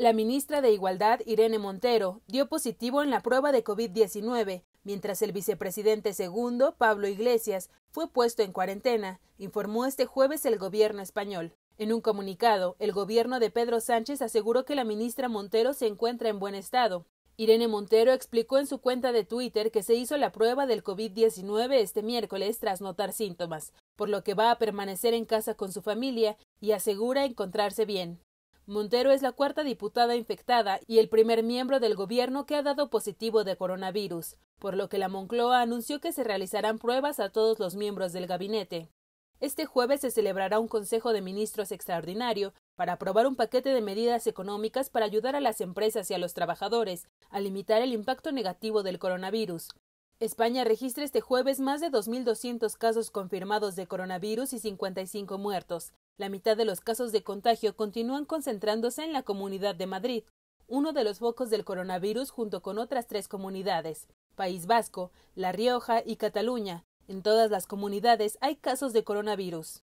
La ministra de Igualdad, Irene Montero, dio positivo en la prueba de COVID-19, mientras el vicepresidente segundo, Pablo Iglesias, fue puesto en cuarentena, informó este jueves el gobierno español. En un comunicado, el gobierno de Pedro Sánchez aseguró que la ministra Montero se encuentra en buen estado. Irene Montero explicó en su cuenta de Twitter que se hizo la prueba del COVID-19 este miércoles tras notar síntomas, por lo que va a permanecer en casa con su familia y asegura encontrarse bien. Montero es la cuarta diputada infectada y el primer miembro del gobierno que ha dado positivo de coronavirus, por lo que la Moncloa anunció que se realizarán pruebas a todos los miembros del gabinete. Este jueves se celebrará un Consejo de Ministros extraordinario para aprobar un paquete de medidas económicas para ayudar a las empresas y a los trabajadores a limitar el impacto negativo del coronavirus. España registra este jueves más de 2.200 casos confirmados de coronavirus y 55 muertos. La mitad de los casos de contagio continúan concentrándose en la Comunidad de Madrid, uno de los focos del coronavirus junto con otras tres comunidades, País Vasco, La Rioja y Cataluña. En todas las comunidades hay casos de coronavirus.